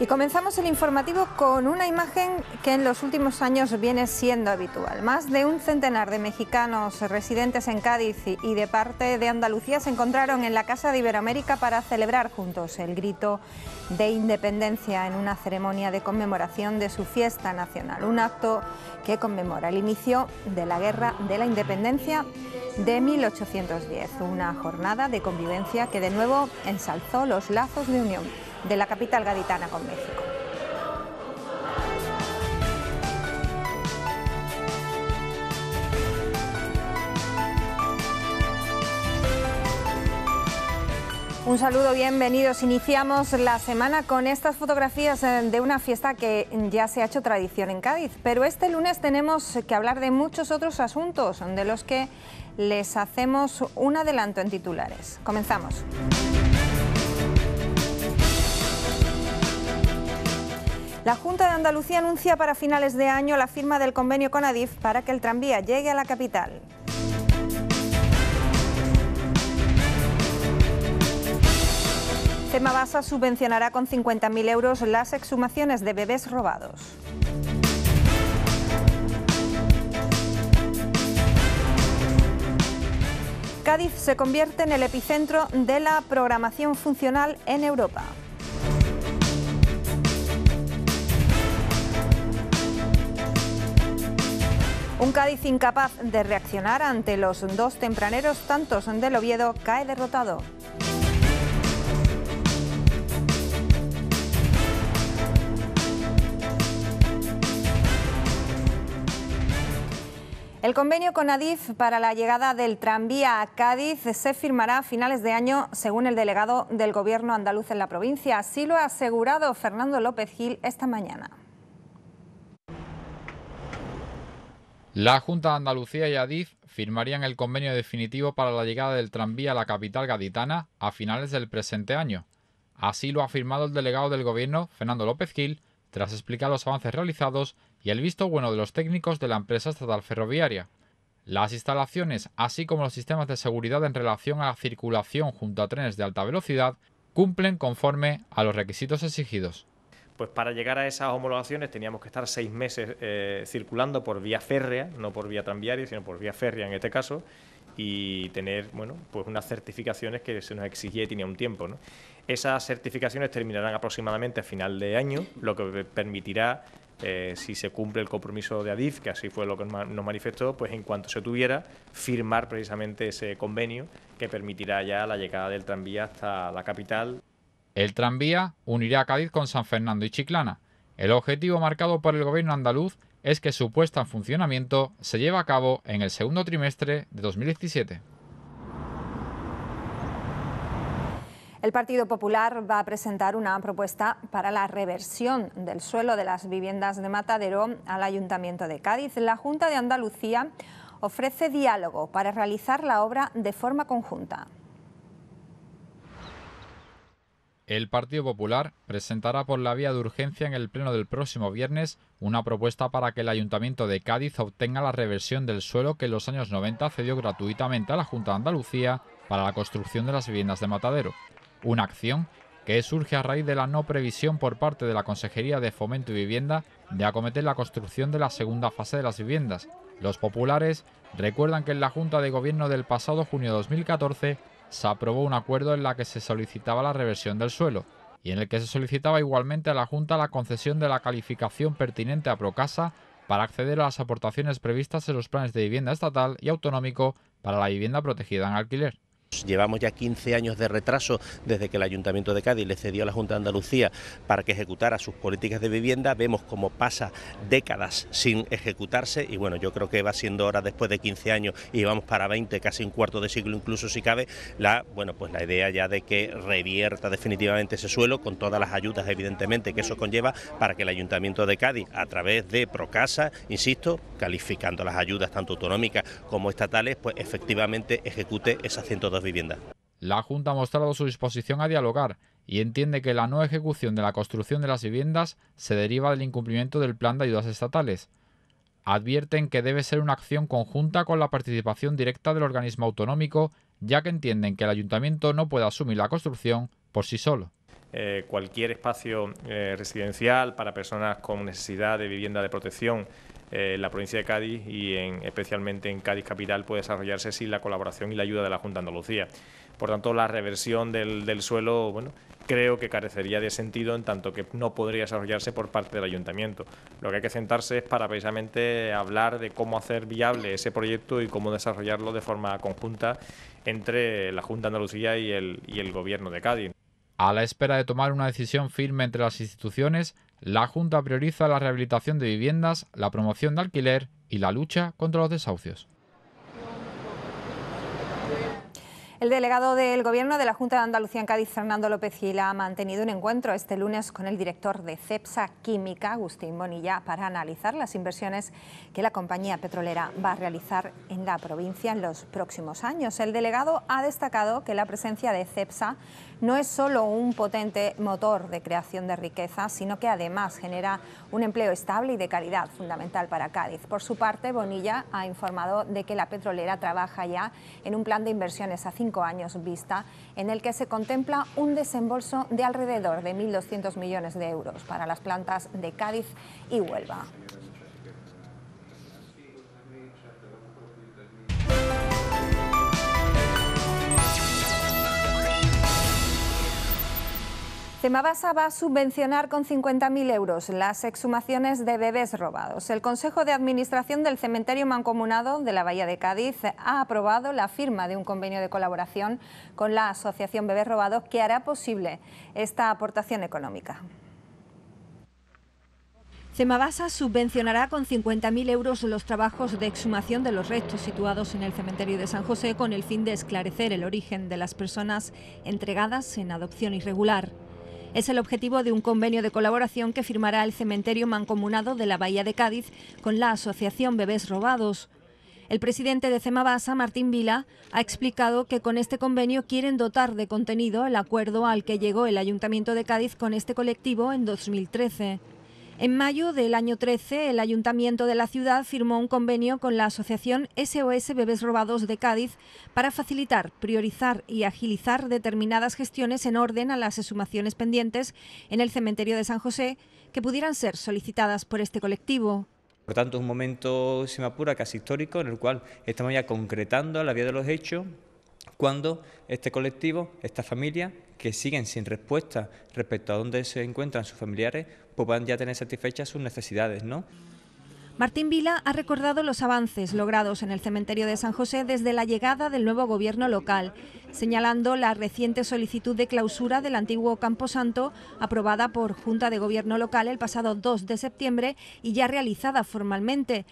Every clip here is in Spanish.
Y comenzamos el informativo con una imagen que en los últimos años viene siendo habitual. Más de un centenar de mexicanos residentes en Cádiz y de parte de Andalucía se encontraron en la Casa de Iberoamérica para celebrar juntos el grito de independencia en una ceremonia de conmemoración de su fiesta nacional. Un acto que conmemora el inicio de la Guerra de la Independencia de 1810. Una jornada de convivencia que de nuevo ensalzó los lazos de unión de la capital gaditana con México. Un saludo, bienvenidos. Iniciamos la semana con estas fotografías eh, de una fiesta que ya se ha hecho tradición en Cádiz, pero este lunes tenemos que hablar de muchos otros asuntos de los que les hacemos un adelanto en titulares. Comenzamos. La Junta de Andalucía anuncia para finales de año la firma del convenio con Adif para que el tranvía llegue a la capital. Basa subvencionará con 50.000 euros las exhumaciones de bebés robados. Cádiz se convierte en el epicentro de la programación funcional en Europa. Un Cádiz incapaz de reaccionar ante los dos tempraneros tantos del Oviedo cae derrotado. El convenio con Adif para la llegada del tranvía a Cádiz se firmará a finales de año, según el delegado del Gobierno andaluz en la provincia. Así lo ha asegurado Fernando López Gil esta mañana. La Junta de Andalucía y Adif firmarían el convenio definitivo para la llegada del tranvía a la capital gaditana a finales del presente año. Así lo ha firmado el delegado del Gobierno, Fernando López Gil, tras explicar los avances realizados y el visto bueno de los técnicos de la empresa estatal ferroviaria. Las instalaciones, así como los sistemas de seguridad en relación a la circulación junto a trenes de alta velocidad, cumplen conforme a los requisitos exigidos. Pues para llegar a esas homologaciones teníamos que estar seis meses eh, circulando por vía férrea, no por vía tranviaria, sino por vía férrea en este caso, y tener bueno, pues unas certificaciones que se nos exigía y tenía un tiempo. Esas certificaciones terminarán aproximadamente a final de año, lo que permitirá, eh, si se cumple el compromiso de ADIF, que así fue lo que nos manifestó, pues en cuanto se tuviera, firmar precisamente ese convenio que permitirá ya la llegada del tranvía hasta la capital. El tranvía unirá a Cádiz con San Fernando y Chiclana. El objetivo marcado por el gobierno andaluz es que su puesta en funcionamiento se lleve a cabo en el segundo trimestre de 2017. El Partido Popular va a presentar una propuesta para la reversión del suelo de las viviendas de Matadero al Ayuntamiento de Cádiz. La Junta de Andalucía ofrece diálogo para realizar la obra de forma conjunta. El Partido Popular presentará por la vía de urgencia en el Pleno del próximo viernes una propuesta para que el Ayuntamiento de Cádiz obtenga la reversión del suelo que en los años 90 cedió gratuitamente a la Junta de Andalucía para la construcción de las viviendas de Matadero. Una acción que surge a raíz de la no previsión por parte de la Consejería de Fomento y Vivienda de acometer la construcción de la segunda fase de las viviendas. Los populares recuerdan que en la Junta de Gobierno del pasado junio de 2014 se aprobó un acuerdo en el que se solicitaba la reversión del suelo y en el que se solicitaba igualmente a la Junta la concesión de la calificación pertinente a Procasa para acceder a las aportaciones previstas en los planes de vivienda estatal y autonómico para la vivienda protegida en alquiler. Llevamos ya 15 años de retraso desde que el Ayuntamiento de Cádiz le cedió a la Junta de Andalucía para que ejecutara sus políticas de vivienda. Vemos cómo pasa décadas sin ejecutarse y bueno, yo creo que va siendo hora después de 15 años y vamos para 20, casi un cuarto de siglo incluso si cabe, la bueno, pues la idea ya de que revierta definitivamente ese suelo con todas las ayudas evidentemente que eso conlleva para que el Ayuntamiento de Cádiz a través de Procasa, insisto, calificando las ayudas tanto autonómicas como estatales, pues efectivamente ejecute esas 120. La Junta ha mostrado su disposición a dialogar y entiende que la no ejecución de la construcción de las viviendas se deriva del incumplimiento del plan de ayudas estatales. Advierten que debe ser una acción conjunta con la participación directa del organismo autonómico, ya que entienden que el ayuntamiento no puede asumir la construcción por sí solo. Eh, cualquier espacio eh, residencial para personas con necesidad de vivienda de protección eh, ...en la provincia de Cádiz y en, especialmente en Cádiz Capital puede desarrollarse sin la colaboración y la ayuda de la Junta de Andalucía. Por tanto, la reversión del, suelo, bueno, creo que carecería de sentido en tanto que no podría desarrollarse por parte del ayuntamiento. Lo que hay que sentarse es para precisamente hablar de cómo hacer viable ese proyecto y cómo desarrollarlo de forma conjunta entre la Junta de Andalucía y el Gobierno de Cádiz. A la espera de tomar una decisión firme entre las instituciones, la Junta prioriza la rehabilitación de viviendas, la promoción de alquiler y la lucha contra los desahucios. El delegado del Gobierno de la Junta de Andalucía en Cádiz, Fernando López Gila, ha mantenido un encuentro este lunes con el director de CEPSA Química, Agustín Bonilla, para analizar las inversiones que la compañía petrolera va a realizar en la provincia en los próximos años. El delegado ha destacado que la presencia de CEPSA no es solo un potente motor de creación de riqueza, sino que además genera un empleo estable y de calidad, fundamental para Cádiz. Por su parte, Bonilla ha informado de que la petrolera trabaja ya en un plan de inversiones a cinco años vista, en el que se contempla un desembolso de alrededor de 1.200 millones de euros para las plantas de Cádiz y Huelva. Cemabasa va a subvencionar con 50.000 euros las exhumaciones de bebés robados. El Consejo de Administración del Cementerio Mancomunado de la Bahía de Cádiz ha aprobado la firma de un convenio de colaboración con la Asociación Bebés Robados que hará posible esta aportación económica. Cemabasa subvencionará con 50.000 euros los trabajos de exhumación de los restos situados en el cementerio de San José con el fin de esclarecer el origen de las personas entregadas en adopción irregular. Es el objetivo de un convenio de colaboración que firmará el Cementerio Mancomunado de la Bahía de Cádiz con la Asociación Bebés Robados. El presidente de Cemabasa, Martín Vila, ha explicado que con este convenio quieren dotar de contenido el acuerdo al que llegó el Ayuntamiento de Cádiz con este colectivo en 2013. En mayo del año 13, el ayuntamiento de la ciudad firmó un convenio con la asociación SOS Bebés Robados de Cádiz para facilitar, priorizar y agilizar determinadas gestiones en orden a las exhumaciones pendientes en el cementerio de San José que pudieran ser solicitadas por este colectivo. Por tanto, es un momento, se me apura, casi histórico, en el cual estamos ya concretando la vía de los hechos cuando este colectivo, esta familia, que siguen sin respuesta respecto a dónde se encuentran sus familiares, puedan ya tener satisfechas sus necesidades, ¿no? Martín Vila ha recordado los avances logrados en el cementerio de San José desde la llegada del nuevo gobierno local, señalando la reciente solicitud de clausura del antiguo Camposanto aprobada por Junta de Gobierno local el pasado 2 de septiembre y ya realizada formalmente.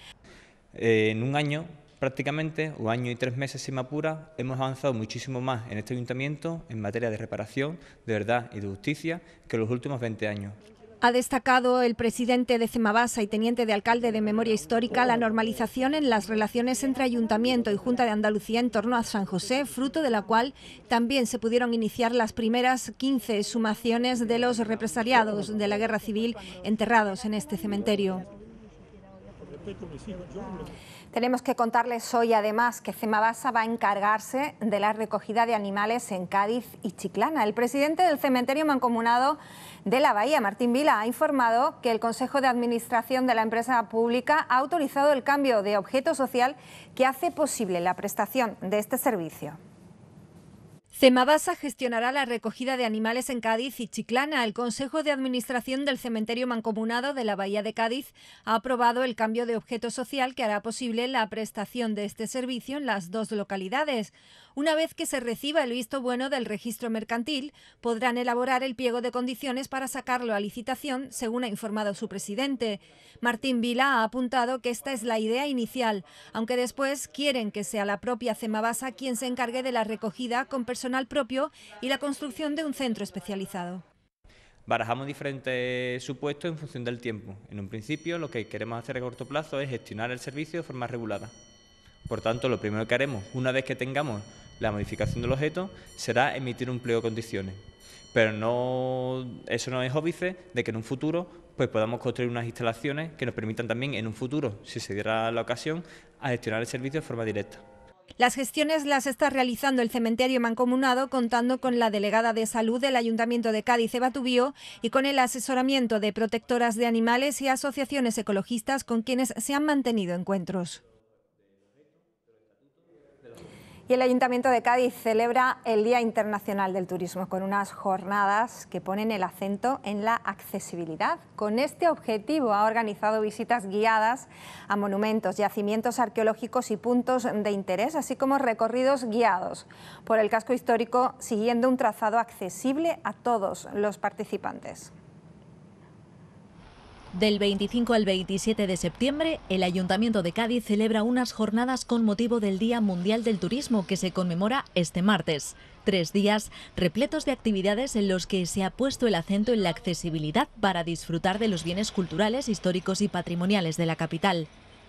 Eh, en un año Prácticamente, un año y tres meses sin apura, hemos avanzado muchísimo más en este ayuntamiento en materia de reparación, de verdad y de justicia que en los últimos 20 años. Ha destacado el presidente de Cemabasa y teniente de alcalde de Memoria Histórica la normalización en las relaciones entre Ayuntamiento y Junta de Andalucía en torno a San José, fruto de la cual también se pudieron iniciar las primeras 15 sumaciones de los represaliados de la Guerra Civil enterrados en este cementerio. Tenemos que contarles hoy además que Cemabasa va a encargarse de la recogida de animales en Cádiz y Chiclana. El presidente del cementerio mancomunado de la Bahía, Martín Vila, ha informado que el Consejo de Administración de la empresa pública ha autorizado el cambio de objeto social que hace posible la prestación de este servicio. Cemabasa gestionará la recogida de animales en Cádiz y Chiclana. El Consejo de Administración del Cementerio Mancomunado de la Bahía de Cádiz ha aprobado el cambio de objeto social que hará posible la prestación de este servicio en las dos localidades. Una vez que se reciba el visto bueno del registro mercantil, podrán elaborar el pliego de condiciones para sacarlo a licitación, según ha informado su presidente. Martín Vila ha apuntado que esta es la idea inicial, aunque después quieren que sea la propia Cemabasa quien se encargue de la recogida con personal propio y la construcción de un centro especializado barajamos diferentes supuestos en función del tiempo. En un principio, lo que queremos hacer a corto plazo es gestionar el servicio de forma regulada. Por tanto, lo primero que haremos, una vez que tengamos la modificación del objeto será emitir un pliego de condiciones. Pero no, eso no es óbice de que en un futuro pues podamos construir unas instalaciones que nos permitan también en un futuro, si se diera la ocasión, a gestionar el servicio de forma directa. Las gestiones las está realizando el cementerio mancomunado contando con la delegada de salud del Ayuntamiento de Cádiz, Eva y con el asesoramiento de protectoras de animales y asociaciones ecologistas con quienes se han mantenido encuentros. Y el Ayuntamiento de Cádiz celebra el Día Internacional del Turismo con unas jornadas que ponen el acento en la accesibilidad. Con este objetivo ha organizado visitas guiadas a monumentos, yacimientos arqueológicos y puntos de interés, así como recorridos guiados por el casco histórico siguiendo un trazado accesible a todos los participantes. Del 25 al 27 de septiembre, el Ayuntamiento de Cádiz celebra unas jornadas con motivo del Día Mundial del Turismo que se conmemora este martes. Tres días repletos de actividades en los que se ha puesto el acento en la accesibilidad para disfrutar de los bienes culturales, históricos y patrimoniales de la capital.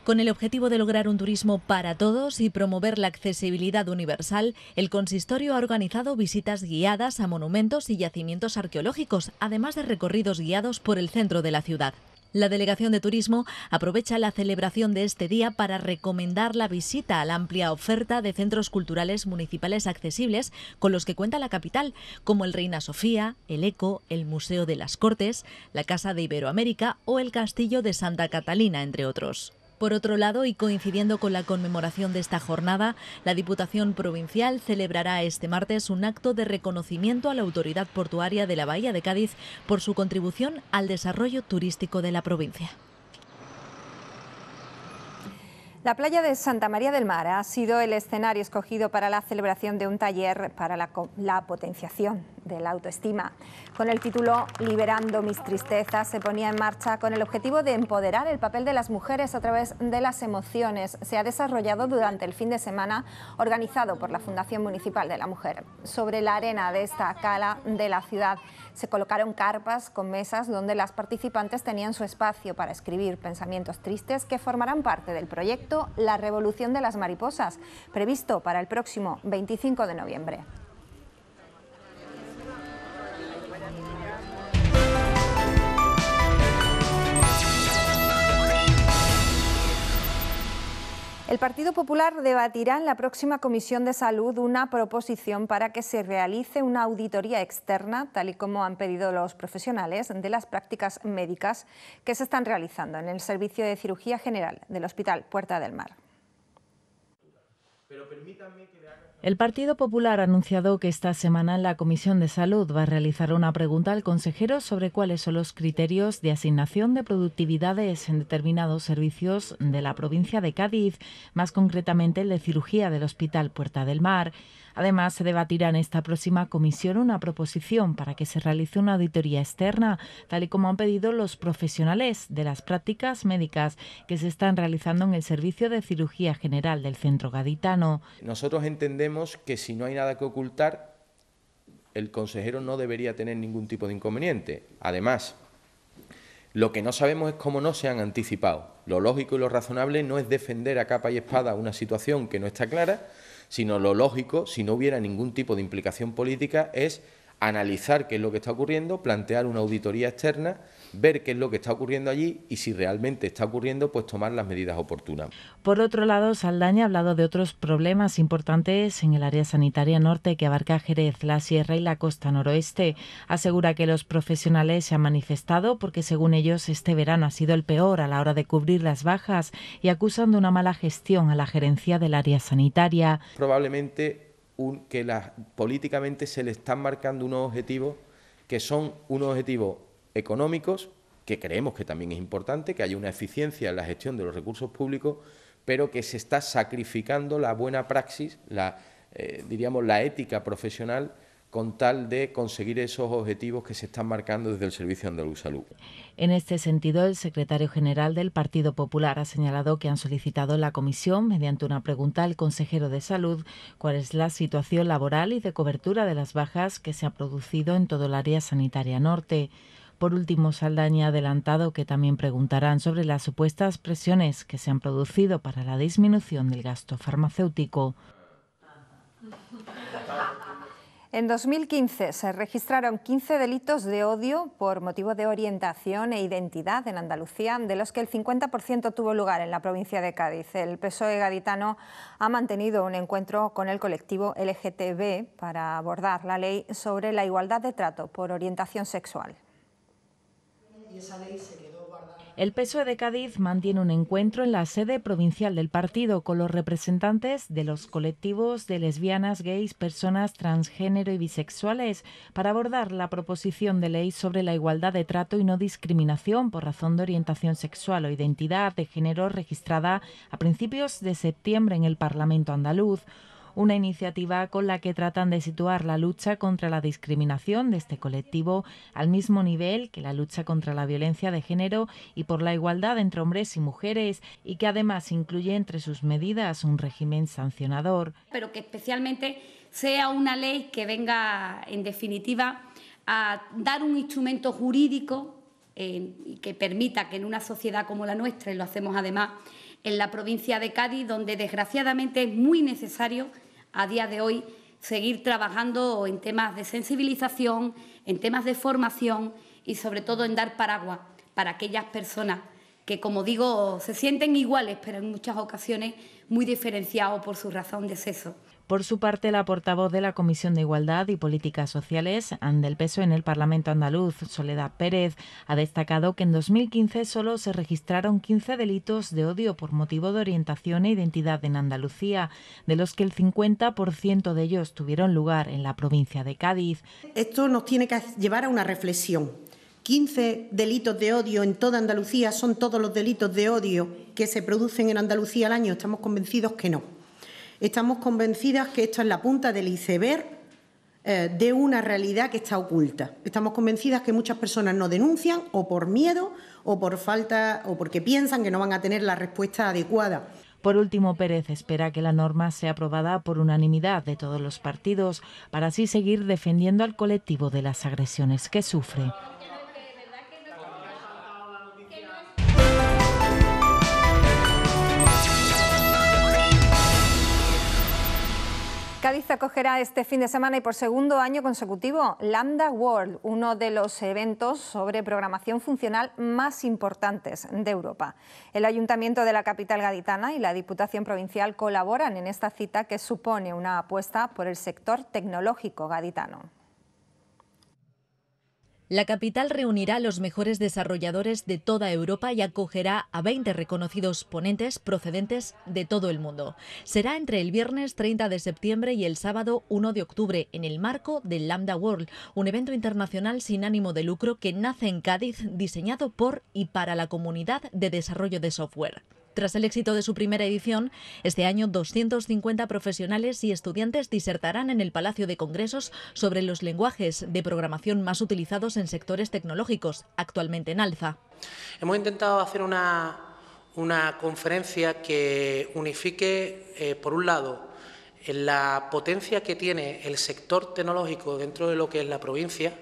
Con el objetivo de lograr un turismo para todos y promover la accesibilidad universal, el consistorio ha organizado visitas guiadas a monumentos y yacimientos arqueológicos, además de recorridos guiados por el centro de la ciudad. La Delegación de Turismo aprovecha la celebración de este día para recomendar la visita a la amplia oferta de centros culturales municipales accesibles con los que cuenta la capital, como el Reina Sofía, el ECO, el Museo de las Cortes, la Casa de Iberoamérica o el Castillo de Santa Catalina, entre otros. Por otro lado, y coincidiendo con la conmemoración de esta jornada, la Diputación Provincial celebrará este martes un acto de reconocimiento a la autoridad portuaria de la Bahía de Cádiz por su contribución al desarrollo turístico de la provincia. La playa de Santa María del Mar ha sido el escenario escogido para la celebración de un taller para la, potenciación de la autoestima. Con el título Liberando mis tristezas se ponía en marcha con el objetivo de empoderar el papel de las mujeres a través de las emociones. Se ha desarrollado durante el fin de semana organizado por la Fundación Municipal de la Mujer sobre la arena de esta cala de la ciudad se colocaron carpas con mesas donde las participantes tenían su espacio para escribir pensamientos tristes que formarán parte del proyecto La Revolución de las Mariposas, previsto para el próximo 25 de noviembre. El Partido Popular debatirá en la próxima Comisión de Salud una proposición para que se realice una auditoría externa, tal y como han pedido los profesionales, de las prácticas médicas que se están realizando en el Servicio de Cirugía General del Hospital Puerta del Mar. El Partido Popular ha anunciado que esta semana la Comisión de Salud va a realizar una pregunta al consejero sobre cuáles son los criterios de asignación de productividades en determinados servicios de la provincia de Cádiz, más concretamente el de cirugía del Hospital Puerta del Mar. Además, se debatirá en esta próxima comisión una proposición para que se realice una auditoría externa, tal y como han pedido los profesionales de las prácticas médicas que se están realizando en el Servicio de Cirugía General del Centro Gaditano. Nosotros entendemos que si no hay nada que ocultar, el consejero no debería tener ningún tipo de inconveniente. Además, lo que no sabemos es cómo no se han anticipado. Lo lógico y lo razonable no es defender a capa y espada una situación que no está clara, sino lo lógico, si no hubiera ningún tipo de implicación política, es analizar qué es lo que está ocurriendo, plantear una auditoría externa ver qué es lo que está ocurriendo allí y si realmente está ocurriendo, pues tomar las medidas oportunas. Por otro lado, Saldaña ha hablado de otros problemas importantes en el área sanitaria norte que abarca Jerez, la Sierra y la costa noroeste. Asegura que los profesionales se han manifestado porque, según ellos, este verano ha sido el peor a la hora de cubrir las bajas y acusan de una mala gestión a la gerencia del área sanitaria. Probablemente que políticamente se le están marcando unos objetivos que son unos objetivos económicos, que creemos que también es importante, que haya una eficiencia en la gestión de los recursos públicos, pero que se está sacrificando la buena praxis, la, eh, diríamos, la ética profesional con tal de conseguir esos objetivos que se están marcando desde el Servicio Andaluz Salud. En este sentido, el secretario general del Partido Popular ha señalado que han solicitado la comisión, mediante una pregunta al consejero de Salud, cuál es la situación laboral y de cobertura de las bajas que se ha producido en todo el área sanitaria norte. Por último, Saldaña ha adelantado que también preguntarán sobre las supuestas presiones que se han producido para la disminución del gasto farmacéutico. En 2015 se registraron 15 delitos de odio por motivo de orientación e identidad en Andalucía, de los que el 50% tuvo lugar en la provincia de Cádiz. El PSOE gaditano ha mantenido un encuentro con el colectivo LGTB para abordar la ley sobre la igualdad de trato por orientación sexual. El PSOE de Cádiz mantiene un encuentro en la sede provincial del partido con los representantes de los colectivos de lesbianas, gays, personas transgénero y bisexuales para abordar la proposición de ley sobre la igualdad de trato y no discriminación por razón de orientación sexual o identidad de género registrada a principios de septiembre en el Parlamento andaluz una iniciativa con la que tratan de situar la lucha contra la discriminación de este colectivo al mismo nivel que la lucha contra la violencia de género y por la igualdad entre hombres y mujeres y que además incluye entre sus medidas un régimen sancionador. Pero que especialmente sea una ley que venga en definitiva a dar un instrumento jurídico eh, y que permita que en una sociedad como la nuestra, y lo hacemos además en la provincia de Cádiz, donde desgraciadamente es muy necesario a día de hoy seguir trabajando en temas de sensibilización, en temas de formación y sobre todo en dar paraguas para aquellas personas que, como digo, se sienten iguales, pero en muchas ocasiones muy diferenciados por su razón de sexo. Por su parte, la portavoz de la Comisión de Igualdad y Políticas Sociales del peso en el Parlamento andaluz, Soledad Pérez, ha destacado que en 2015 solo se registraron 15 delitos de odio por motivo de orientación e identidad en Andalucía, de los que el 50% de ellos tuvieron lugar en la provincia de Cádiz. Esto nos tiene que llevar a una reflexión. 15 delitos de odio en toda Andalucía son todos los delitos de odio que se producen en Andalucía al año. Estamos convencidos que no. Estamos convencidas que esto es la punta del iceberg eh, de una realidad que está oculta. Estamos convencidas que muchas personas no denuncian o por miedo o por falta o porque piensan que no van a tener la respuesta adecuada. Por último, Pérez espera que la norma sea aprobada por unanimidad de todos los partidos para así seguir defendiendo al colectivo de las agresiones que sufre. Cádiz acogerá este fin de semana y por segundo año consecutivo Lambda World, uno de los eventos sobre programación funcional más importantes de Europa. El Ayuntamiento de la capital gaditana y la Diputación Provincial colaboran en esta cita que supone una apuesta por el sector tecnológico gaditano. La capital reunirá a los mejores desarrolladores de toda Europa y acogerá a 20 reconocidos ponentes procedentes de todo el mundo. Será entre el viernes 30 de septiembre y el sábado 1 de octubre en el marco del Lambda World, un evento internacional sin ánimo de lucro que nace en Cádiz, diseñado por y para la comunidad de desarrollo de software. Tras el éxito de su primera edición, este año 250 profesionales y estudiantes disertarán en el Palacio de Congresos sobre los lenguajes de programación más utilizados en sectores tecnológicos, actualmente en alza. Hemos intentado hacer una, conferencia que unifique, eh, por un lado, la potencia que tiene el sector tecnológico dentro de lo que es la provincia,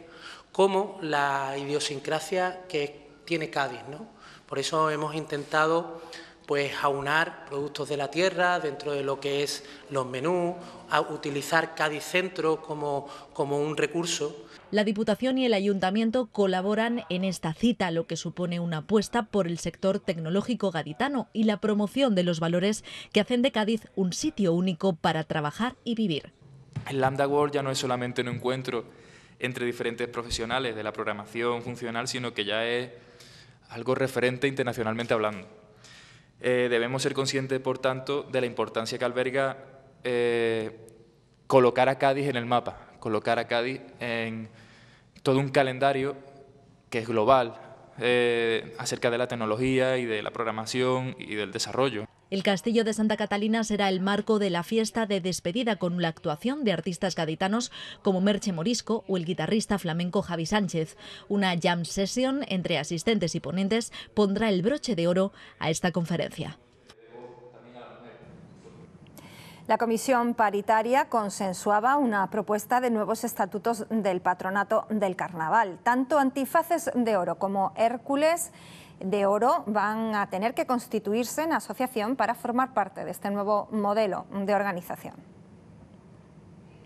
como la idiosincrasia que tiene Cádiz. ¿no? Por eso hemos intentado pues aunar productos de la tierra dentro de lo que es los menús, a utilizar Cádiz Centro como, como un recurso. La Diputación y el Ayuntamiento colaboran en esta cita, lo que supone una apuesta por el sector tecnológico gaditano y la promoción de los valores que hacen de Cádiz un sitio único para trabajar y vivir. El Lambda World ya no es solamente un encuentro entre diferentes profesionales de la programación funcional, sino que ya es algo referente internacionalmente hablando. Eh, debemos ser conscientes, por tanto, de la importancia que alberga eh, colocar a Cádiz en el mapa, colocar a Cádiz en todo un calendario que es global eh, acerca de la tecnología y de la programación y del desarrollo. El Castillo de Santa Catalina será el marco de la fiesta de despedida con la actuación de artistas gaditanos como Merche Morisco o el guitarrista flamenco Javi Sánchez. Una jam session entre asistentes y ponentes pondrá el broche de oro a esta conferencia. La comisión paritaria consensuaba una propuesta de nuevos estatutos del patronato del carnaval. Tanto antifaces de oro como Hércules de oro van a tener que constituirse en asociación para formar parte de este nuevo modelo de organización.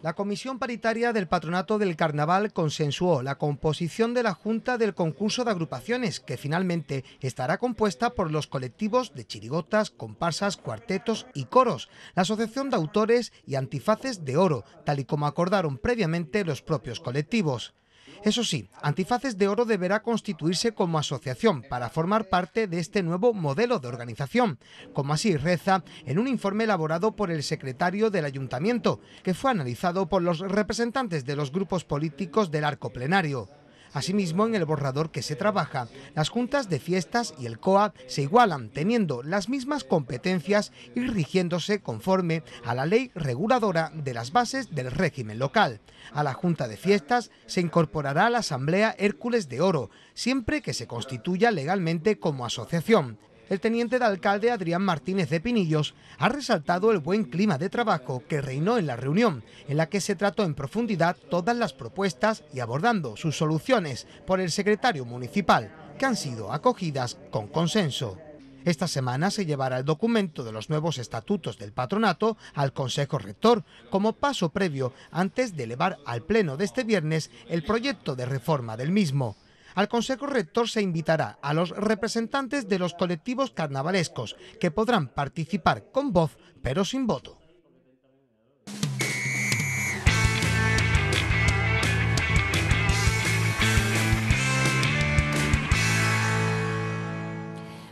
La Comisión Paritaria del Patronato del Carnaval consensuó la composición de la Junta del Concurso de Agrupaciones, que finalmente estará compuesta por los colectivos de chirigotas, comparsas, cuartetos y coros, la Asociación de Autores y Antifaces de Oro, tal y como acordaron previamente los propios colectivos. Eso sí, Antifaces de Oro deberá constituirse como asociación para formar parte de este nuevo modelo de organización, como así reza en un informe elaborado por el secretario del ayuntamiento, que fue analizado por los representantes de los grupos políticos del arco plenario. Asimismo, en el borrador que se trabaja, las juntas de fiestas y el COA se igualan, teniendo las mismas competencias y rigiéndose conforme a la ley reguladora de las bases del régimen local. A la junta de fiestas se incorporará la Asamblea Hércules de Oro, siempre que se constituya legalmente como asociación el teniente de alcalde Adrián Martínez de Pinillos ha resaltado el buen clima de trabajo que reinó en la reunión, en la que se trató en profundidad todas las propuestas y abordando sus soluciones por el secretario municipal, que han sido acogidas con consenso. Esta semana se llevará el documento de los nuevos estatutos del patronato al Consejo Rector como paso previo antes de elevar al Pleno de este viernes el proyecto de reforma del mismo. Al Consejo Rector se invitará a los representantes de los colectivos carnavalescos, que podrán participar con voz, pero sin voto.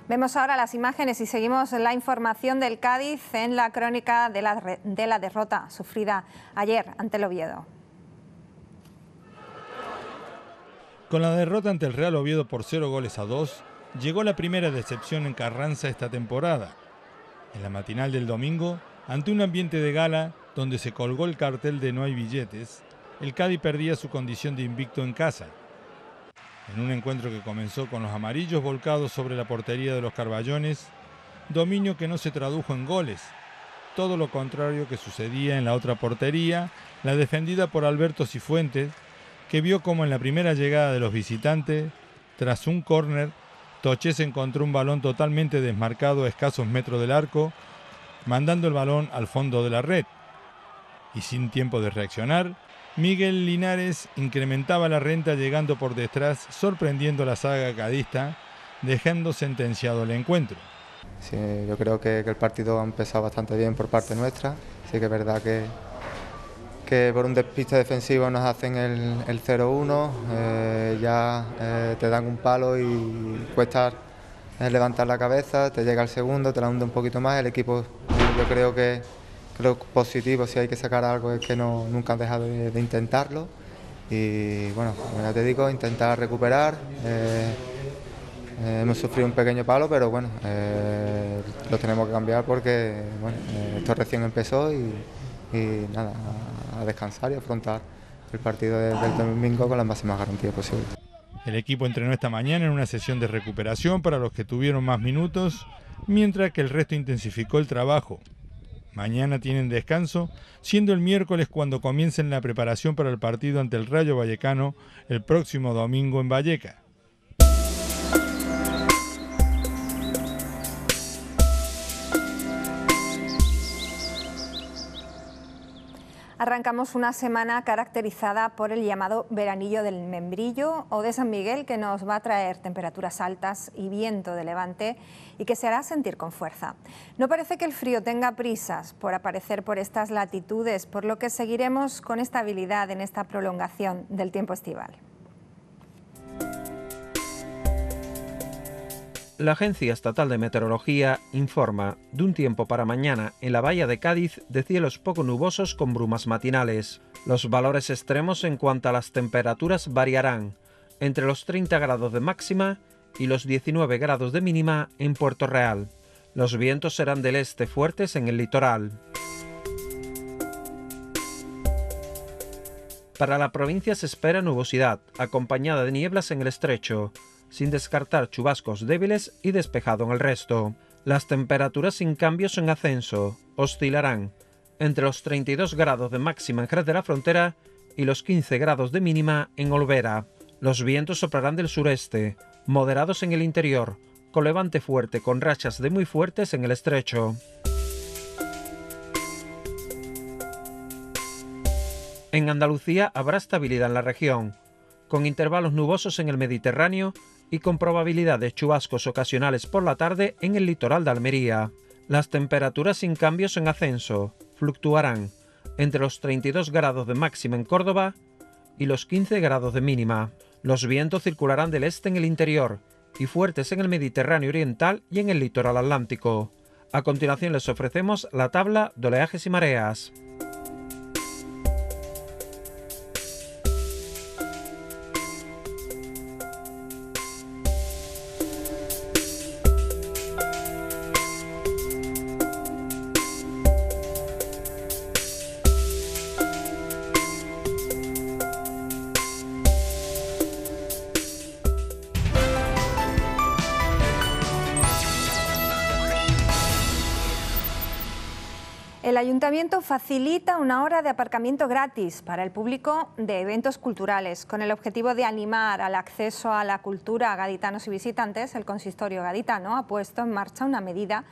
Vemos ahora las imágenes y seguimos la información del Cádiz en la crónica de la, de la derrota sufrida ayer ante el Oviedo. Con la derrota ante el Real Oviedo por 0 goles a 2, llegó la primera decepción en Carranza esta temporada. En la matinal del domingo, ante un ambiente de gala donde se colgó el cartel de no hay billetes, el Cádiz perdía su condición de invicto en casa. En un encuentro que comenzó con los amarillos volcados sobre la portería de los Carballones, dominio que no se tradujo en goles, todo lo contrario que sucedía en la otra portería, la defendida por Alberto Cifuentes, que vio como en la primera llegada de los visitantes, tras un córner, Tochés encontró un balón totalmente desmarcado a escasos metros del arco, mandando el balón al fondo de la red. Y sin tiempo de reaccionar, Miguel Linares incrementaba la renta llegando por detrás, sorprendiendo a la saga cadista, dejando sentenciado el encuentro. Sí, yo creo que, que el partido ha empezado bastante bien por parte nuestra, sí que es verdad que, que por un despiste defensivo nos hacen el, el 0-1, eh, ya eh, te dan un palo y cuesta levantar la cabeza, te llega el segundo, te la hunde un poquito más, el equipo yo creo que, creo positivo, si hay que sacar algo es que nunca han dejado de, intentarlo y bueno, como ya te digo, intentar recuperar. Eh, hemos sufrido un pequeño palo, pero bueno, lo tenemos que cambiar porque esto recién empezó y nada, a descansar y afrontar el partido del domingo con las máximas garantía posible. El equipo entrenó esta mañana en una sesión de recuperación para los que tuvieron más minutos, mientras que el resto intensificó el trabajo. Mañana tienen descanso, siendo el miércoles cuando comiencen la preparación para el partido ante el Rayo Vallecano el próximo domingo en Valleca. Arrancamos una semana caracterizada por el llamado veranillo del membrillo o de San Miguel, que nos va a traer temperaturas altas y viento de levante y que se hará sentir con fuerza. No parece que el frío tenga prisas por aparecer por estas latitudes, por lo que seguiremos con estabilidad en esta prolongación del tiempo estival. la Agencia Estatal de Meteorología informa de un tiempo para mañana en la bahía de Cádiz de cielos poco nubosos con brumas matinales. Los valores extremos en cuanto a las temperaturas variarán entre los 30 grados de máxima y los 19 grados de mínima en Puerto Real. Los vientos serán del este fuertes en el litoral. Para la provincia se espera nubosidad, acompañada de nieblas en el estrecho sin descartar chubascos débiles y despejado en el resto. Las temperaturas sin cambios en ascenso oscilarán entre los 32 grados de máxima en Jerez de la Frontera y los 15 grados de mínima en Olvera. Los vientos soplarán del sureste, moderados en el interior, con levante fuerte con rachas de muy fuertes en el estrecho. En Andalucía habrá estabilidad en la región, con intervalos nubosos en el Mediterráneo y con probabilidad de chubascos ocasionales por la tarde en el litoral de Almería. Las temperaturas sin cambios en ascenso fluctuarán entre los 32 grados de máxima en Córdoba y los 15 grados de mínima. Los vientos circularán del este en el interior y fuertes en el Mediterráneo oriental y en el litoral atlántico. A continuación les ofrecemos la tabla de oleajes y mareas. El ayuntamiento facilita una hora de aparcamiento gratis para el público de eventos culturales, con el objetivo de animar al acceso a la cultura a gaditanos y visitantes. El consistorio gaditano ha puesto en marcha una medida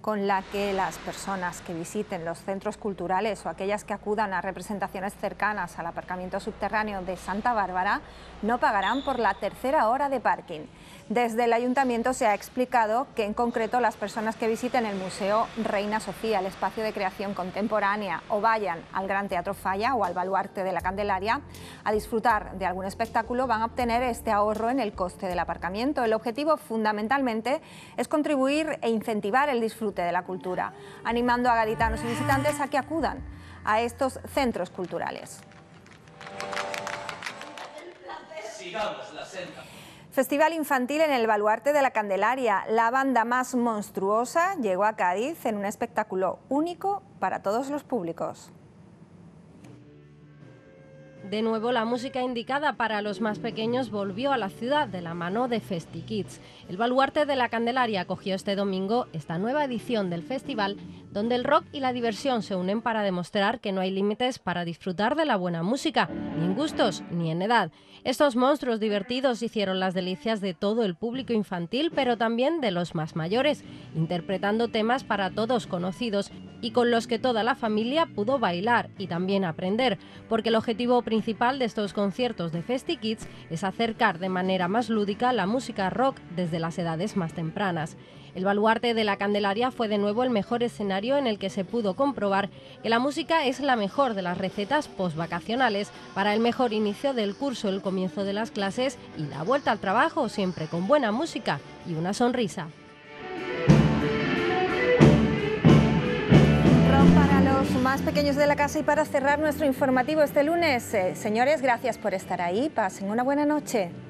con la que las personas que visiten los centros culturales o aquellas que acudan a representaciones cercanas al aparcamiento subterráneo de Santa Bárbara no pagarán por la tercera hora de parking. Desde el ayuntamiento se ha explicado que en concreto las personas que visiten el Museo Reina Sofía, el espacio de creación contemporánea, o vayan al Gran Teatro Falla o al Baluarte de la Candelaria a disfrutar de algún espectáculo van a obtener este ahorro en el coste del aparcamiento. El objetivo fundamentalmente es contribuir e incentivar el disfrute de la cultura, animando a gaditanos y visitantes a que acudan a estos centros culturales. Sigamos la senda. Festival infantil en el baluarte de la Candelaria, la banda más monstruosa llegó a Cádiz en un espectáculo único para todos los públicos. De nuevo, la música indicada para los más pequeños volvió a la ciudad de la mano de Festi Kids. El baluarte de la Candelaria acogió este domingo esta nueva edición del festival, donde el rock y la diversión se unen para demostrar que no hay límites para disfrutar de la buena música, ni en gustos ni en edad. Estos monstruos divertidos hicieron las delicias de todo el público infantil, pero también de los más mayores, interpretando temas para todos conocidos y con los que toda la familia pudo bailar y también aprender, porque el objetivo principal de estos conciertos de FestiKids Kids es acercar de manera más lúdica la música rock desde las edades más tempranas. El baluarte de la Candelaria fue de nuevo el mejor escenario en el que se pudo comprobar que la música es la mejor de las recetas post-vacacionales, para el mejor inicio del curso, el comienzo de las clases y la vuelta al trabajo, siempre con buena música y una sonrisa. Para los más pequeños de la casa y para cerrar nuestro informativo este lunes, eh, señores, gracias por estar ahí. Pasen una buena noche.